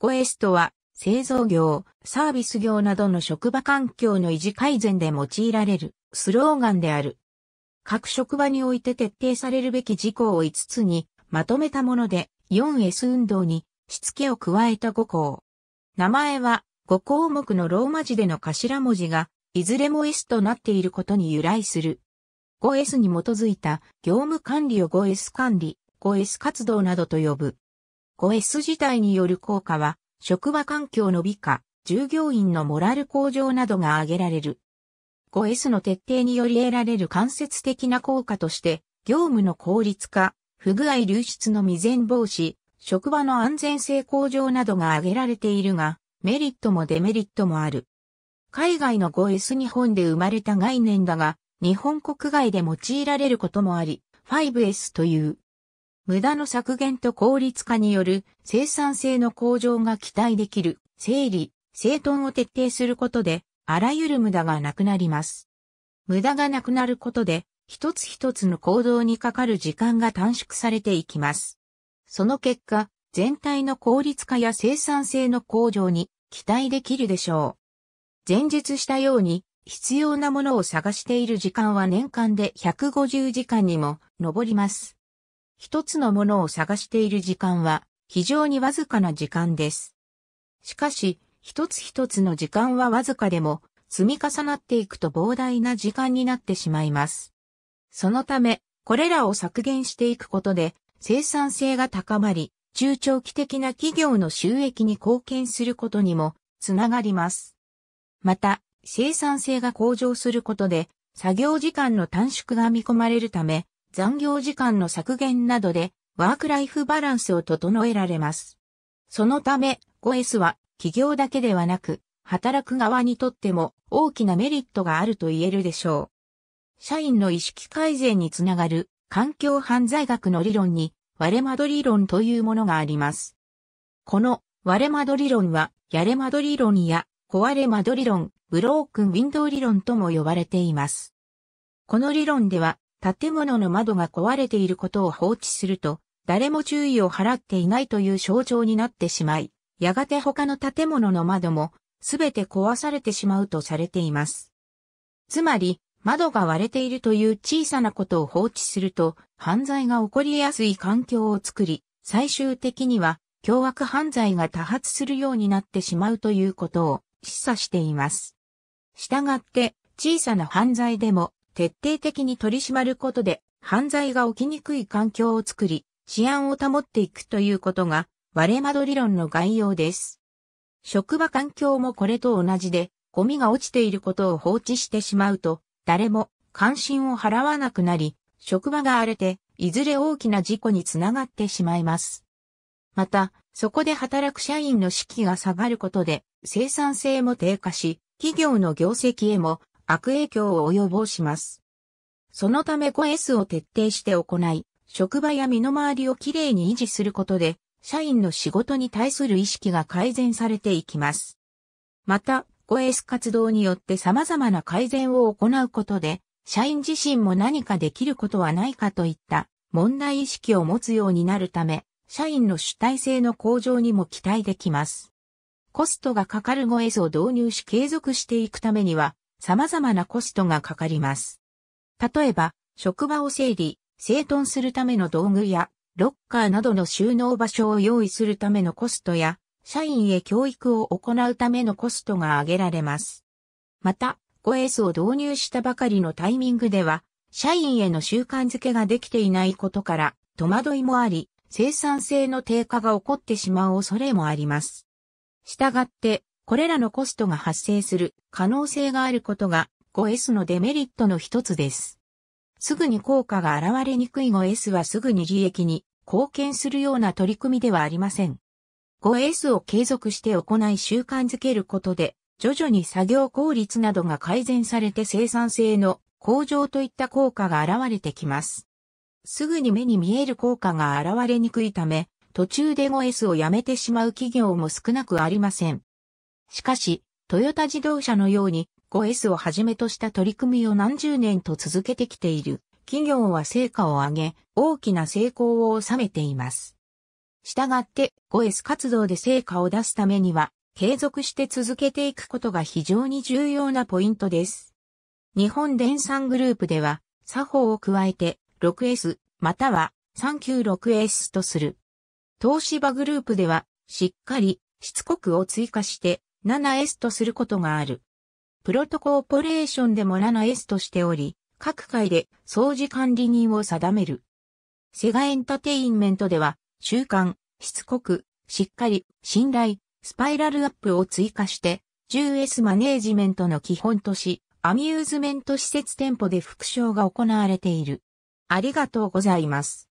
ゴエストは、製造業、サービス業などの職場環境の維持改善で用いられるスローガンである。各職場において徹底されるべき事項を5つにまとめたもので 4S 運動にしつけを加えた5項。名前は5項目のローマ字での頭文字がいずれも S となっていることに由来する。5S に基づいた業務管理を 5S 管理、5S 活動などと呼ぶ。5S 自体による効果は、職場環境の美化、従業員のモラル向上などが挙げられる。5S の徹底により得られる間接的な効果として、業務の効率化、不具合流出の未然防止、職場の安全性向上などが挙げられているが、メリットもデメリットもある。海外の 5S 日本で生まれた概念だが、日本国外で用いられることもあり、5S という無駄の削減と効率化による生産性の向上が期待できる、整理、整頓を徹底することで、あらゆる無駄がなくなります。無駄がなくなることで、一つ一つの行動にかかる時間が短縮されていきます。その結果、全体の効率化や生産性の向上に期待できるでしょう。前述したように、必要なものを探している時間は年間で150時間にも上ります。一つのものを探している時間は非常にわずかな時間です。しかし、一つ一つの時間はわずかでも積み重なっていくと膨大な時間になってしまいます。そのため、これらを削減していくことで生産性が高まり、中長期的な企業の収益に貢献することにもつながります。また、生産性が向上することで、作業時間の短縮が見込まれるため、残業時間の削減などでワークライフバランスを整えられます。そのため 5S は企業だけではなく働く側にとっても大きなメリットがあると言えるでしょう。社員の意識改善につながる環境犯罪学の理論に割れ窓理論というものがあります。この割れ窓理論はやれ窓理論や壊れ窓理論、ブロークンウィンドウ理論とも呼ばれています。この理論では建物の窓が壊れていることを放置すると、誰も注意を払っていないという象徴になってしまい、やがて他の建物の窓もすべて壊されてしまうとされています。つまり、窓が割れているという小さなことを放置すると、犯罪が起こりやすい環境を作り、最終的には、凶悪犯罪が多発するようになってしまうということを示唆しています。したがって、小さな犯罪でも徹底的に取り締まることで犯罪が起きにくい環境を作り、治安を保っていくということが、割れ窓理論の概要です。職場環境もこれと同じで、ゴミが落ちていることを放置してしまうと、誰も関心を払わなくなり、職場が荒れて、いずれ大きな事故につながってしまいます。また、そこで働く社員の士気が下がることで、生産性も低下し、企業の業績へも悪影響を及ぼします。そのため 5S を徹底して行い、職場や身の回りをきれいに維持することで、社員の仕事に対する意識が改善されていきます。また、5S 活動によって様々な改善を行うことで、社員自身も何かできることはないかといった問題意識を持つようになるため、社員の主体性の向上にも期待できます。コストがかかる 5S を導入し継続していくためには、様々なコストがかかります。例えば、職場を整理、整頓するための道具や、ロッカーなどの収納場所を用意するためのコストや、社員へ教育を行うためのコストが挙げられます。また、5S を導入したばかりのタイミングでは、社員への習慣づけができていないことから、戸惑いもあり、生産性の低下が起こってしまう恐れもあります。したがって、これらのコストが発生する可能性があることが 5S のデメリットの一つです。すぐに効果が現れにくい 5S はすぐに利益に貢献するような取り組みではありません。5S を継続して行い習慣づけることで、徐々に作業効率などが改善されて生産性の向上といった効果が現れてきます。すぐに目に見える効果が現れにくいため、途中で 5S をやめてしまう企業も少なくありません。しかし、トヨタ自動車のように 5S をはじめとした取り組みを何十年と続けてきている企業は成果を上げ、大きな成功を収めています。したがって 5S 活動で成果を出すためには、継続して続けていくことが非常に重要なポイントです。日本電産グループでは、作法を加えて 6S または 396S とする。東芝グループでは、しっかりしつこくを追加して 7S とすることがある。プロトコーポレーションでも 7S としており、各界で掃除管理人を定める。セガエンタテインメントでは、習慣、しつこく、しっかり、信頼、スパイラルアップを追加して、10S マネージメントの基本とし、アミューズメント施設店舗で復唱が行われている。ありがとうございます。